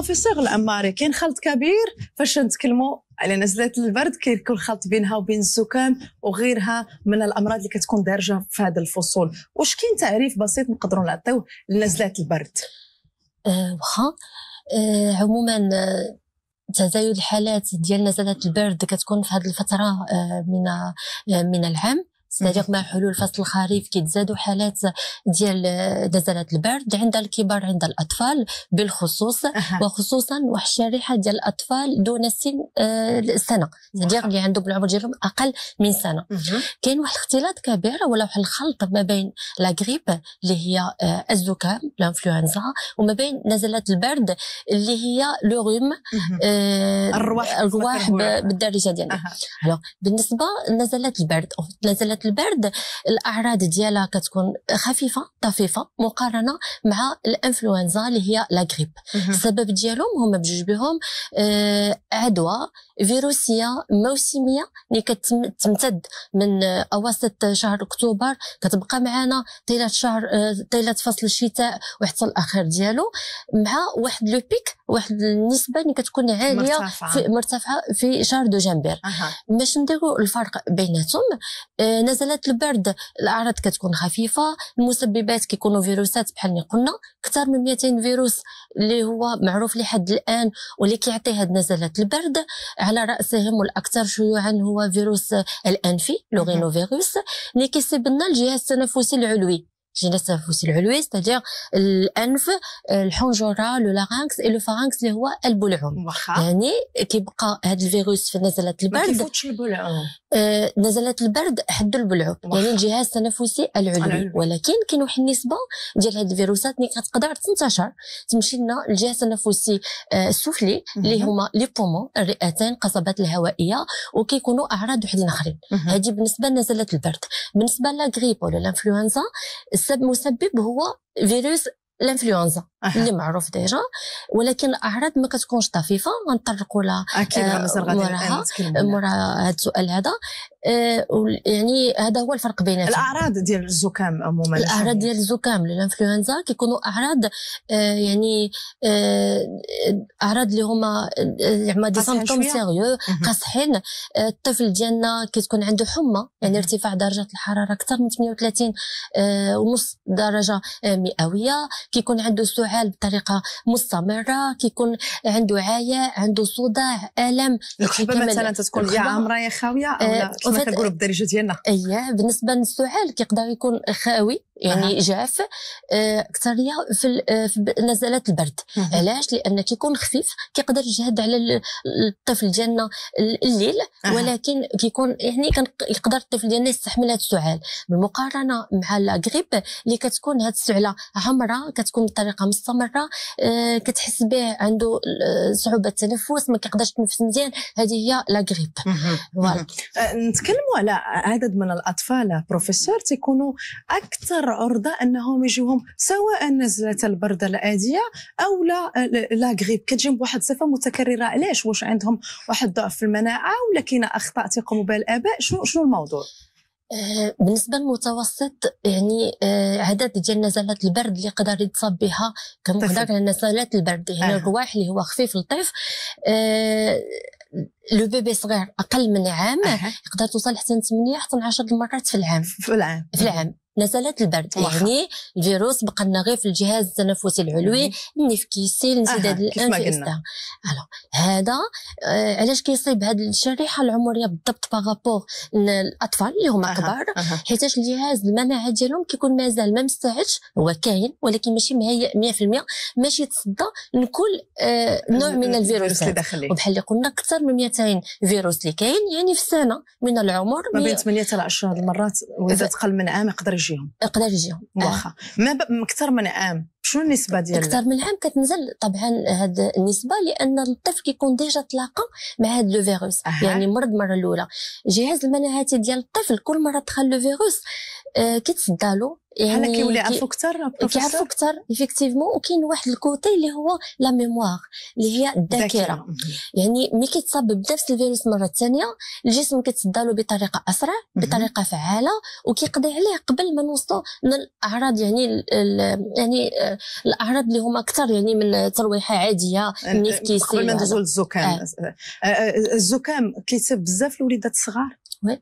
البروفيسور العماري كاين خلط كبير فاش نتكلموا على نزلات البرد كيكون خلط بينها وبين السكان وغيرها من الامراض اللي كتكون دارجه في هذا الفصول واش كاين تعريف بسيط نقدروا نعطيوه لنزلات البرد أه، واخا أه عموما أه، تزايد الحالات ديال نزلات البرد كتكون في هذه الفتره أه، من من العام سيتادير مع حلول فصل الخريف كيتزادوا حالات ديال نزلات البرد عند الكبار عند الاطفال بالخصوص وخصوصا واحد الشريحه ديال الاطفال دون السن السنه آه، سيتادير اللي عندهم العمر ديالهم اقل من سنه كاين واحد الاختلاط كبير ولا واحد الخلط ما بين لا غريب اللي هي آه، الزكام الانفلونزا وما بين نزلات البرد اللي هي لو غيم آه، الرواح الرواح بالدارجه ديالنا بالنسبه لنزلات البرد نزلات فتره البرد الاعراض ديالها كتكون خفيفه طفيفه مقارنه مع الانفلونزا اللي هي لا غريب السبب ديالهم هما بجوج بهم آه، عدوى فيروسيه موسميه اللي كتمتد من آه، اواسط شهر اكتوبر كتبقى معنا طيله شهر آه، طيله فصل الشتاء وحتى الاخر ديالو مع واحد لو بيك واحد النسبه اللي كتكون عاليه مرتفعه في, مرتفعة في شهر دجنبر باش نديرو الفرق بيناتهم نزلات البرد الاعراض كتكون خفيفه المسببات كيكونوا فيروسات بحال اللي قلنا اكثر من 200 فيروس اللي هو معروف لحد الان واللي كيعطي هاد نزلات البرد على راسهم والاكثر شيوعا هو فيروس الانفي لوغينو فيروس اللي كيصيب لنا الجهاز التنفسي العلوي الجهاز التنفسي العلوي ستادير الانف الحنجره لو لارانكس اي لو فارانكس اللي هو البلعوم يعني كيبقى هذا الفيروس في نزلات البرد ما كيفوتش البلعوم آه، نزلات البرد حدوا البلعوب يعني الجهاز التنفسي العلوي ولكن كاين واحد النسبه ديال هاد الفيروسات اللي كتقدر تنتشر تمشي لنا الجهاز التنفسي آه، السفلي اللي هما لي بومون الرئتين القصبات الهوائيه وكيكونوا اعراض وحدين اخرين هذه بالنسبه لنزلات البرد بالنسبه لا غريب ولا الانفلونزا السبب المسبب هو فيروس الانفلونزا أه. اللي معروف ديجا ولكن الاعراض ما كتكونش طفيفه غنطرقوا لها اكيد آه موراها مورا هذا السؤال هذا آه يعني هذا هو الفرق بيناتهم الاعراض ديال الزكام عموما الاعراض ديال الزكام للانفلونزا كيكونوا اعراض آه يعني آه اعراض اللي هما آه، زعما دي سامبتوم سيريو قاصحين آه، الطفل ديالنا كتكون عنده حمى يعني ارتفاع درجه الحراره اكثر من 38 آه، ونص درجه مئويه كيكون عنده سوء فعال بطريقه مستمره كيكون عنده عياء عنده صداع الم الخبة مثلا تتكون يا عامره يا خاويه أو آه، لا كما كنقولوا بالدارجه ديالنا اييه بالنسبه للسعال كيقدر يكون خاوي يعني أه. جاف اكثريه في, آه، في نزلات البرد أه. علاش لان كيكون خفيف كيقدر يجهد على الطفل ديالنا الليل أه. ولكن كيكون يعني يقدر الطفل ديالنا يستحمل هذا السعال بالمقارنه مع لا غريب اللي كتكون هاد السعله عمره كتكون بطريقه مستمره اه كتحس به عنده آه، صعوبه التنفس ما كيقدرش يتنفس مزيان هذه هي لا غريب آه نتكلموا على عدد من الاطفال بروفيسور تيكونوا اكثر عرضه انهم يجيهم سواء نزله البرد العاديه او لا لا غريب كتجيهم بواحد الصفه متكرره علاش واش عندهم واحد ضعف في المناعه ولا كاينه اخطاء تيقوموا بها الاباء شنو شنو الموضوع آه، بالنسبه للمتوسط يعني آه، عدد ديال نزلات البرد اللي يقدر يتصاب بها كمقدار على نزلات البرد يعني آه. الرواح اللي هو خفيف لطيف آه، لو بيبي صغير اقل من عام أه. يقدر توصل حتى 8 حتى 10 مرات في العام في العام في العام نزلت البرد يعني الفيروس بقى لنا غير في الجهاز التنفسي العلوي النفكيسي الانسداد الانف الو هذا آه علاش كيصيب هذه الشريحه العمريه بالضبط باغابور الاطفال اللي هما كبار حيتاش الجهاز المناعه ديالهم كيكون مازال ما مستعدش هو كاين ولكن ماشي مهيئ 100% ماشي يتصدى لكل آه نوع من الفيروسات وبحال اللي قلنا اكثر من 200 فيروس اللي كاين يعني في السنه من العمر ما بين 8 حتى 10 المرات واذا تقل من عام يقدر يجيهم يقدر يجيهم آه. واخا ما اكثر من عام شنو النسبه ديالها اكثر من عام كتنزل طبعا هاد النسبه لان الطفل كيكون ديجا تلاقى مع هاد لو فيروس أه. يعني مرض مره الاولى جهاز المناعه ديال الطفل كل مره دخل لو فيروس آه، كيتصدالو يعني كيولي كيولي اكثر كيعرفوا اكثر ايفيكتيفمون وكاين واحد الكوتي اللي هو لا ميموار اللي هي الذاكره يعني ملي كيتصاب بنفس الفيروس مره ثانيه الجسم كيتصدالو بطريقه اسرع بطريقه فعاله وكيقضي عليه قبل ما نوصلوا للاعراض يعني يعني آه، الاعراض اللي هما اكثر يعني من ترويحه عاديه آه، النيف قبل ما ندوزو للزكام الزكام كيتسبب بزاف الوليدات الصغار وي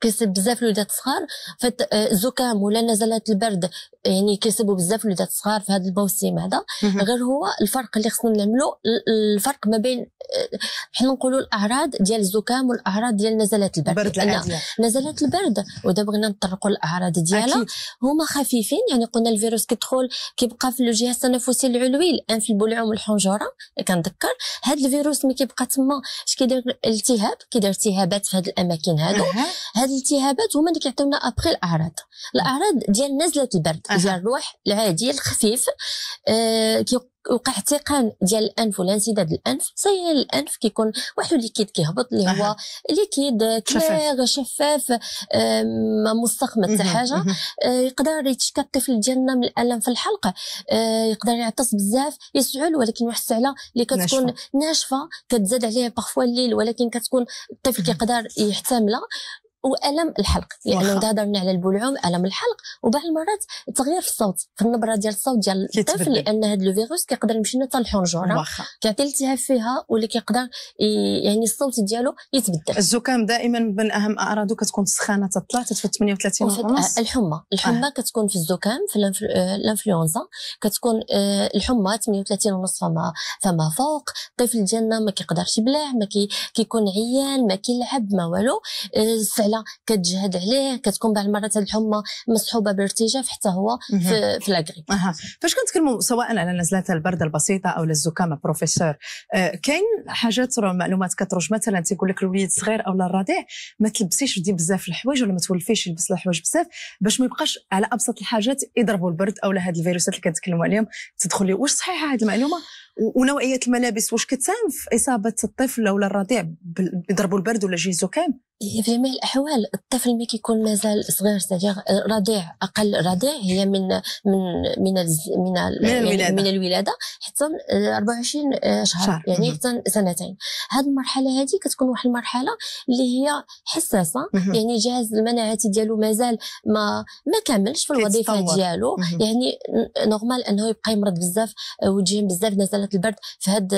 كيصيب بزاف الوداد الصغار فت آه، زكام ولا نزلات البرد يعني كيصيبوا بزاف الوداد الصغار في هذا الموسم هذا غير هو الفرق اللي خصنا نعملو الفرق ما بين آه، حنا نقولوا الاعراض ديال الزكام والاعراض ديال نزلات البرد برد العادية. نزلات البرد ودابا بغينا نطرقوا الاعراض ديالها هما خفيفين يعني قلنا الفيروس كيدخل كيبقى في الجهاز التنفسي العلوي الان في البلعوم والحنجره كنذكر هذا الفيروس ملي كيبقى تما اش كيدير التهاب كيدير التهابات في هذه الاماكن هذو هاد الالتهابات هما اللي كيعطيونا ابخي الاعراض الاعراض ديال نزله البرد أه. ديال الروح العادي الخفيف آه وقع احتقان ديال الانف ولا انسداد الانف سيل الانف كيكون واحد الليكيد كيهبط اللي هو ليكيد كلير شفاف ما آه، مستقمت حتى حاجه آه، يقدر يتشكى الطفل ديالنا من الالم في الحلق آه، يقدر يعطس بزاف يسعل ولكن واحد السعله اللي كتكون ناشفه كتزاد عليها بارفوا الليل ولكن كتكون الطفل كيقدر يحتملها والم الحلق لانه يعني هضرنا على البلعوم الم الحلق وبعض المرات تغير في الصوت في النبره ديال الصوت ديال الطفل لان هذا الفيروس كيقدر يمشي لنا حتى للحنجره كيعطي التهاب فيها واللي كيقدر يعني الصوت ديالو يتبدل الزكام دائما من اهم اعراضه كتكون السخانه تطلع تتفوت 38 ونص الحمى الحمى آه. كتكون في الزكام في آه، الانفلونزا كتكون آه، الحمى 38 ونص فما فما فوق الطفل ديالنا ما كيقدرش يبلع ما كيكون عيان ما كيلعب ما والو آه، على كتجهد عليه كتكون بعض المرات الحمى مصحوبه بارتجاف حتى هو في, في الأجري اها فاش كنتكلموا سواء على نزلات البرد البسيطه او الزكامه آه، بروفيسور كاين حاجات معلومات كتروج مثلا تيقول لك الوليد الصغير او الرضيع ما تلبسيش دي بزاف الحوايج ولا ما تولفيش يلبس الحوايج بزاف باش ما يبقاش على ابسط الحاجات يضربوا البرد او هاد الفيروسات اللي كنتكلموا عليهم تدخل واش صحيحه هذه المعلومه ونوعيه الملابس واش كتساهم في اصابه الطفل ولا الرضيع يضربوا البرد ولا جي الزكام إيه، في جميع الاحوال الطفل ما كيكون مازال صغير سيغ رضيع اقل رضيع هي من من من من, يعني الولاده من الولاده حتى 24 آه، آه، شهر شهر. يعني حتى سنتين هاد المرحله هذه كتكون واحد المرحله اللي هي حساسه مم. يعني الجهاز المناعتي ديالو مازال ما ما كملش في الوظيفه ديالو يعني نورمال انه يبقى يمرض بزاف ويجيهم بزاف نزلات البرد في هاد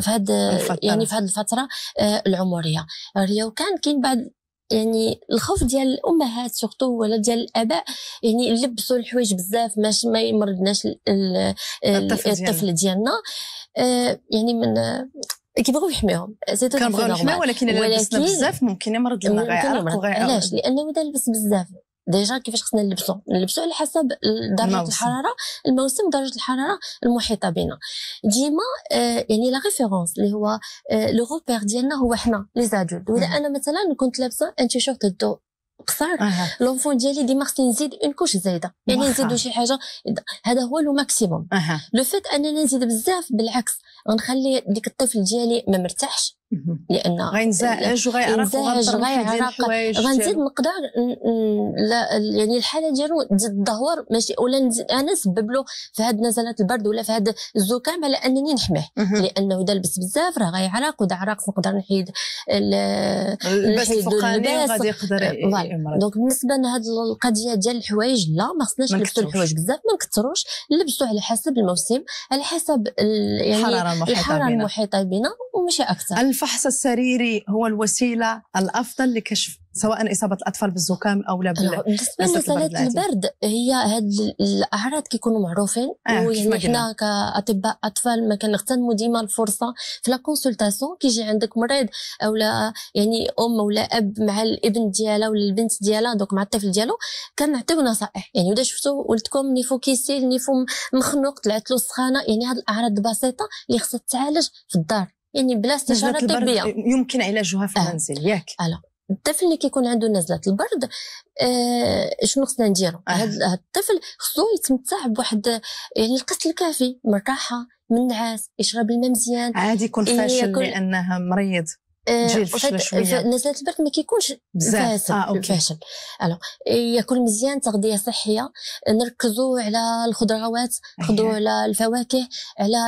في هاد الفترة. يعني في هاد الفتره آه، العمريه الريا وكان كاين بعض يعني الخوف ديال الامهات سورتو ولا ديال الاباء يعني لبسوا الحوايج بزاف باش ما يمرضناش الطفل ديالنا آه، يعني من كيبغيو يحميهم سي كنبغيو يحميهم ولكن الا لبسنا بزاف ممكن يمرض لنا غير علاش لانه اذا لبس بزاف ديجا كيفاش خصنا نلبسو نلبسو على حسب درجه الحراره الموسم درجه الحراره المحيطه بنا ديما آه يعني لا ريفيرونس اللي هو لو آه، روبير ديالنا هو حنا لي زادولت واذا انا مثلا كنت لابسه ان تيشيرت الضوء قصار أه. لونفون ديالي ديما خصني نزيد اون كوش زايده يعني نزيدو شي حاجه هذا هو لو ماكسيموم لو فيت اننا نزيد بزاف بالعكس غنخلي ديك الطفل ديالي ما مرتاحش لان غينزعج وغيعرق غيعرق غنزيد نقدر يعني الحاله ديالو تزيد الدهور ماشي ولا انا نسبب له في هاد نزلات البرد ولا في هاد الزكام على انني نحميه لانه اذا لبس بزاف راه غيعرق واذا عرق نقدر نحيد اللباس الفوقاني غادي يقدر آه، دونك بالنسبه لهاد القضيه ديال الحوايج لا ما خصناش نلبسوا الحوايج بزاف ما نكثروش نلبسوا على حسب الموسم على حسب يعني الحراره المحيطه بنا وماشي اكثر الفحص السريري هو الوسيله الافضل لكشف سواء اصابه الاطفال بالزكام او لا بال بالنسبه لنزلات البرد هي هاد الاعراض كيكونوا معروفين آه ويعني حنا كاطباء اطفال ما كنغتنموا ديما الفرصه في لا كونسلتاسيون كيجي عندك مريض او لا يعني ام ولا اب مع الابن ديالها ولا البنت ديالها دوك مع الطفل ديالو كنعطيو نصائح يعني واذا شفتوا ولدكم نيفو كيسيل نيفو مخنوق طلعت له السخانه يعني هاد الاعراض بسيطه اللي خصها تعالج في الدار يعني بلا استشاره طبيه يمكن علاجها في آه. المنزل آه. ياك آه. الطفل اللي كيكون عنده نزله البرد آه شنو خصنا نديرو آه. هذا الطفل خصو يتمتع بواحد يعني القسط الكافي من راحه من نعاس يشرب الماء مزيان عادي يكون فاشل إيه لانه مريض آه، تجي نزلات البرد ما كيكونش بزاف آه، أوكي. فاشل الو آه، ياكل مزيان تغذيه صحيه نركزوا على الخضروات نركزوا على الفواكه على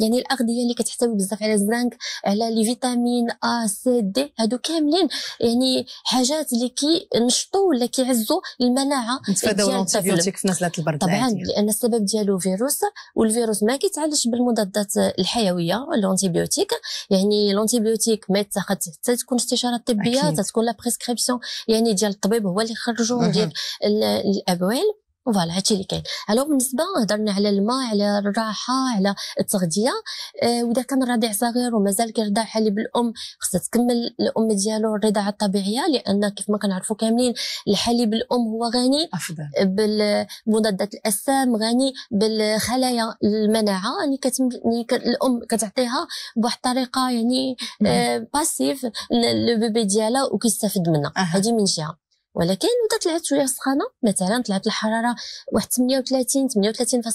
يعني الاغذيه اللي كتحتوي بزاف على الزنك على لي فيتامين ا سي دي هادو كاملين يعني حاجات اللي كينشطوا ولا كيعزوا المناعه نتفاداو الانتيبيوتيك في نزلات البرد طبعا لان السبب ديالو فيروس والفيروس ما كيتعالج بالمضادات الحيويه الانتيبيوتيك يعني الانتيبيوتيك ما تاخذ تتكون استشاره طبيه تتكون لا بريسكريبسيون يعني ديال الطبيب هو اللي خرجو ديال الابوال فوالا هادشي اللي كاين الو بالنسبه هضرنا على الماء على الراحه على التغذيه آه، واذا كان الرضيع صغير ومازال كيرضع حليب الام خصها تكمل الام ديالو الرضاعه الطبيعيه لان كيف ما كنعرفوا كاملين الحليب الام هو غني افضل بالمضادات الاجسام غني بالخلايا المناعه يعني كتم الام كتعطيها بواحد الطريقه يعني آه باسيف لو بيبي ديالها وكيستافد منها هذه من جهه ولكن ودا طلعت شويه سخانه مثلا طلعت الحراره واحد 38 38.2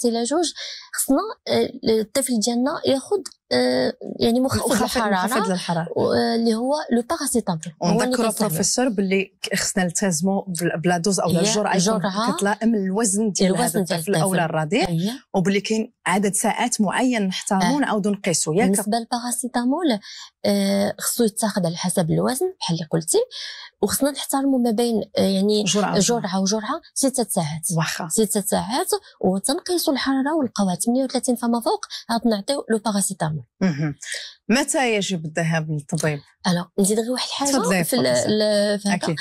خصنا آه، الطفل ديالنا ياخذ آه، يعني مخفض الحراره مخفض الحراره آه، اللي هو لو باراسيتامول ونذكروا بروفيسور باللي خصنا نلتزموا بلا دوز او الجرعه الجرعه كتلائم الوزن ديال الوزن ديال الطفل او الرضيع وباللي كاين عدد ساعات معين نحتارمو آه. نعاودو نقيسو ياك بالنسبه للباراسيتامول خصو يتاخذ على حسب الوزن بحال اللي قلتي وخصنا نحترموا ما بين يعني جرعه وجرعه ستة ساعات واخا ستة ساعات وتنقيسوا الحراره والقوات 38 فما فوق عاد نعطيو لو باراسيتامول العمل متى يجب الذهاب للطبيب؟ انا نزيد غير واحد الحاجه في في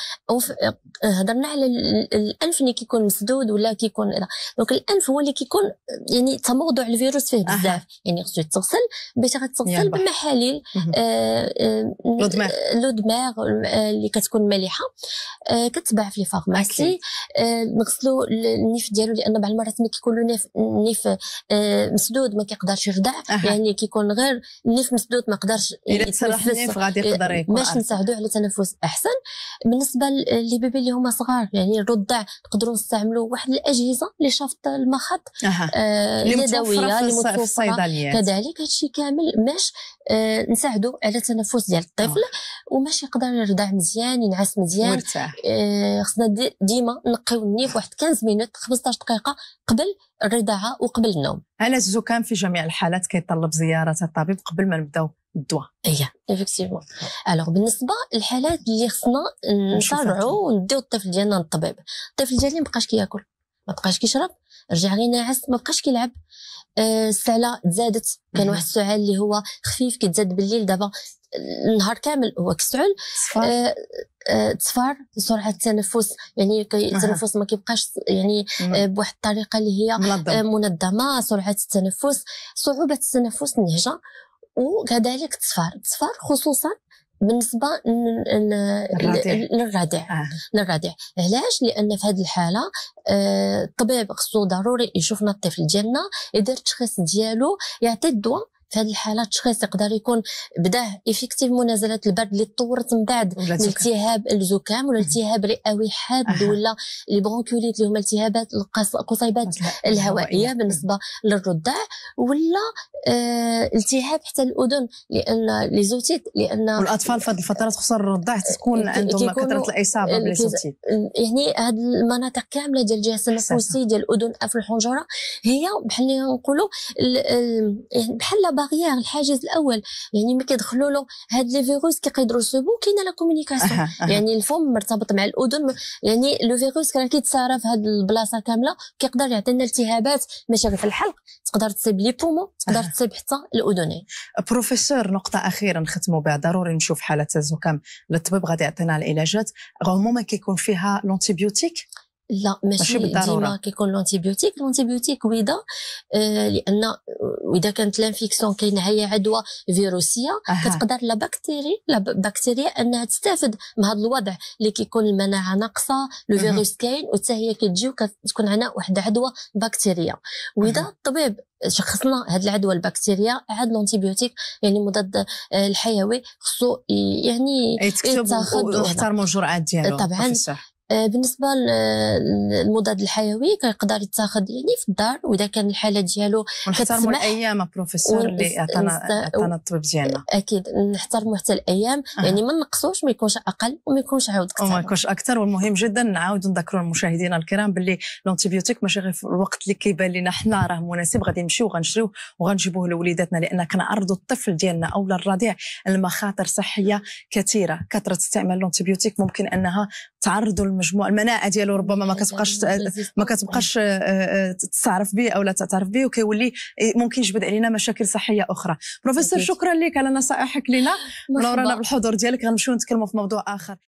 هضرنا على الانف اللي كيكون مسدود ولا كيكون دونك الانف هو اللي كيكون يعني تموضع الفيروس فيه بزاف يعني خصو يتغسل باش غتغسل بمحاليل آه، آه، لو دماغ آه، اللي كتكون مالحه آه كتباع في لي فارماسي آه النيف ديالو لان بعض المرات ملي كيكون النيف آه مسدود ما كيقدرش يرضع يعني كيكون من غير نيف مسدود ما قدرش يعني غادي يقدر إيه، يكون باش نساعدوه على تنفس احسن بالنسبه للبيبي اللي هما صغار يعني الرضع نقدروا نستعملوا واحد الاجهزه اللي شافت المخاط اليدويه آه، اللي متوفره كذلك هادشي كامل باش آه، نساعدوا على التنفس ديال الطفل وماشي يقدر يرضع مزيان ينعس مزيان مرتاح آه، خصنا ديما نقيو النيف واحد 15 مينوت 15 دقيقه قبل الرضاعه وقبل النوم علاش زو كان في جميع الحالات كيطلب زياره تاع الطبيب قبل ما نبداو الدواء اي ايفيكتيفمون الوغ بالنسبه للحالات اللي خصنا نصارعوا ونديو الطفل ديالنا للطبيب الطفل ديالي مابقاش كياكل ما بقاش كيشرب رجع غير ناعس ما بقاش كيلعب آه، السعله تزادت كان واحد السعال اللي هو خفيف كيتزاد بالليل دابا النهار كامل هو كسعل آه تصفر آه، سرعه التنفس يعني التنفس ما كيبقاش يعني آه، بواحد الطريقه اللي هي منظمه آه، سرعه التنفس صعوبه التنفس النهجه وكذلك التصفر التصفر خصوصا بالنسبه للرضيع آه. للرضيع علاش لان في هذه الحاله الطبيب خصو ضروري يشوفنا الطفل ديالنا يدير التشخيص ديالو يعطي الدواء في هذه الحالات التشخيص يقدر يكون بداه ايفيكتيفمون نزلات البرد اللي تطورت من بعد التهاب الزكام ولا التهاب رئوي حاد ولا لي برونكوليت اللي هما التهابات القصيبات الهوائيه بالنسبه للرضاع ولا آه التهاب حتى الاذن لان لي زوتيت لان والاطفال في هذه الفترات خصوصا الرضاع تكون عندهم كثره الاصابه بلي زوتيت يعني هذه المناطق كامله ديال الجهاز التنفسي ديال الاذن اف الحنجره هي بحال نقولوا يعني بحال باغيير الحاجز الاول يعني ما كيدخلوا له هاد لي فيروس كيقدروا يصيبوا كاينه لا كومونيكاسيون يعني الفم مرتبط مع الاذن يعني لو فيروس كان كيتسارى في هاد البلاصه كامله كيقدر يعطينا التهابات مشاكل في الحلق تقدر تصيب لي بومو تقدر تصيب حتى الاذنين بروفيسور نقطه اخيره نختموا بها ضروري نشوف حاله الزكام للطبيب غادي يعطينا العلاجات عموما كيكون فيها لونتيبيوتيك لا ماشي, ديما كيكون لونتيبيوتيك لونتيبيوتيك ويدا آه لان واذا كانت لانفيكسيون كاين هي عدوى فيروسيه أه. كتقدر لا بكتيري لا بكتيريا انها تستافد من هذا الوضع اللي كيكون المناعه ناقصه لو فيروس كاين وتا هي كتجي وكتكون عندنا واحد العدوى بكتيريه واذا أه. الطبيب شخصنا هاد العدوى البكتيريا عاد لونتيبيوتيك يعني مضاد آه، الحيوي خصو يعني ويختار ويحترموا الجرعات ديالو طبعا آه، بالنسبه للمضاد الحيوي كيقدر يتاخذ يعني في الدار واذا كان الحاله ديالو ونحترموا الايام بروفيسور آه، اللي عطانا عطانا الطبيب ديالنا آه، اكيد نحترموا حتى الايام أه. يعني ما نقصوش ما يكونش اقل وما يكونش عاود اكثر وما يكونش اكثر والمهم جدا نعاود نذكروا المشاهدين الكرام باللي الانتيبيوتيك ماشي غير في الوقت اللي كيبان لنا حنا راه مناسب غادي نمشيو وغنشريوه وغنجيبوه لوليداتنا لان كنعرضوا الطفل ديالنا او الرضيع المخاطر صحيه كثيره كثره استعمال الانتيبيوتيك ممكن انها تعرضوا مجموع المناعه ديالو ربما ما كتبقاش يعني ما كتبقاش آه، آه، تستعرف به او لا تعترف به وكيولي ممكن يجبد علينا مشاكل صحيه اخرى بروفيسور شكرا لك على نصائحك لنا نورنا بالحضور ديالك غنمشيو نتكلموا في موضوع اخر